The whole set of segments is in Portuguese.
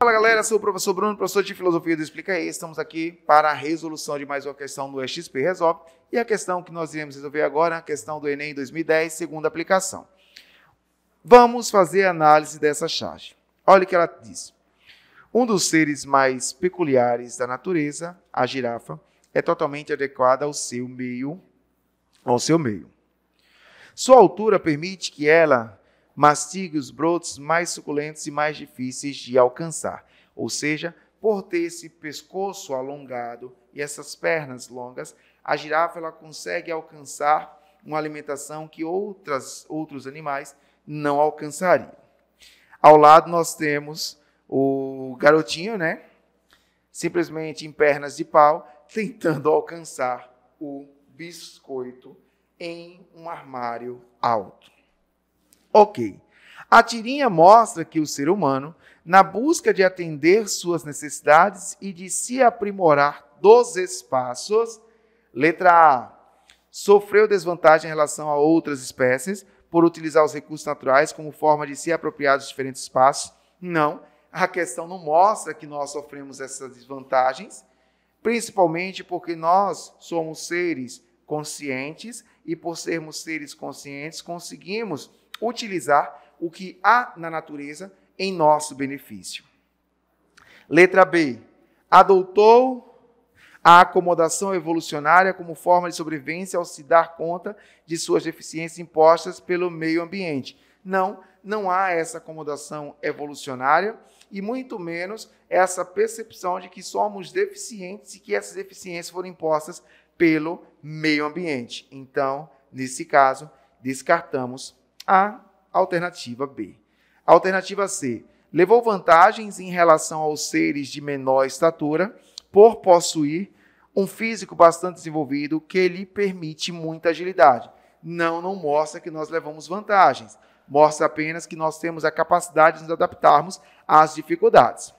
Fala galera, sou o professor Bruno, professor de Filosofia do Explica E. Estamos aqui para a resolução de mais uma questão do EXP Resolve. E a questão que nós iremos resolver agora é a questão do Enem 2010, segunda aplicação. Vamos fazer a análise dessa charge. Olha o que ela diz. Um dos seres mais peculiares da natureza, a girafa, é totalmente adequada ao seu meio, ao seu meio. Sua altura permite que ela mastigue os brotos mais suculentos e mais difíceis de alcançar. Ou seja, por ter esse pescoço alongado e essas pernas longas, a girafa ela consegue alcançar uma alimentação que outras, outros animais não alcançariam. Ao lado nós temos o garotinho, né? Simplesmente em pernas de pau, tentando alcançar o biscoito em um armário alto. Ok. A tirinha mostra que o ser humano, na busca de atender suas necessidades e de se aprimorar dos espaços, letra A, sofreu desvantagem em relação a outras espécies por utilizar os recursos naturais como forma de se apropriar dos diferentes espaços? Não. A questão não mostra que nós sofremos essas desvantagens, principalmente porque nós somos seres conscientes e, por sermos seres conscientes, conseguimos utilizar o que há na natureza em nosso benefício. Letra B. Adotou a acomodação evolucionária como forma de sobrevivência ao se dar conta de suas deficiências impostas pelo meio ambiente. Não, não há essa acomodação evolucionária e muito menos essa percepção de que somos deficientes e que essas deficiências foram impostas pelo meio ambiente. Então, nesse caso, descartamos a, alternativa B. Alternativa C, levou vantagens em relação aos seres de menor estatura por possuir um físico bastante desenvolvido que lhe permite muita agilidade. Não, não mostra que nós levamos vantagens. Mostra apenas que nós temos a capacidade de nos adaptarmos às dificuldades.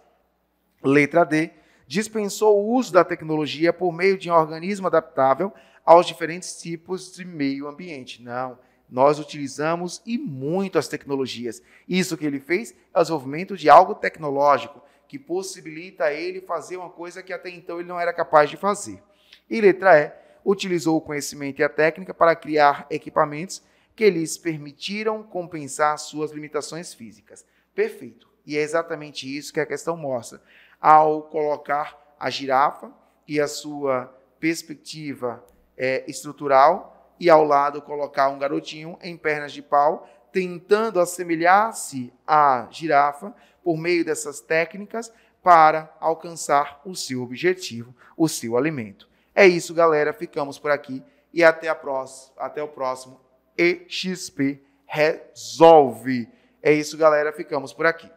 Letra D. Dispensou o uso da tecnologia por meio de um organismo adaptável aos diferentes tipos de meio ambiente. Não, nós utilizamos e muito as tecnologias. Isso que ele fez é o desenvolvimento de algo tecnológico que possibilita a ele fazer uma coisa que até então ele não era capaz de fazer. E letra E, utilizou o conhecimento e a técnica para criar equipamentos que lhes permitiram compensar suas limitações físicas. Perfeito. E é exatamente isso que a questão mostra. Ao colocar a girafa e a sua perspectiva é, estrutural e ao lado colocar um garotinho em pernas de pau, tentando assemelhar-se à girafa por meio dessas técnicas para alcançar o seu objetivo, o seu alimento. É isso, galera. Ficamos por aqui e até, a próxima, até o próximo EXP Resolve. É isso, galera. Ficamos por aqui.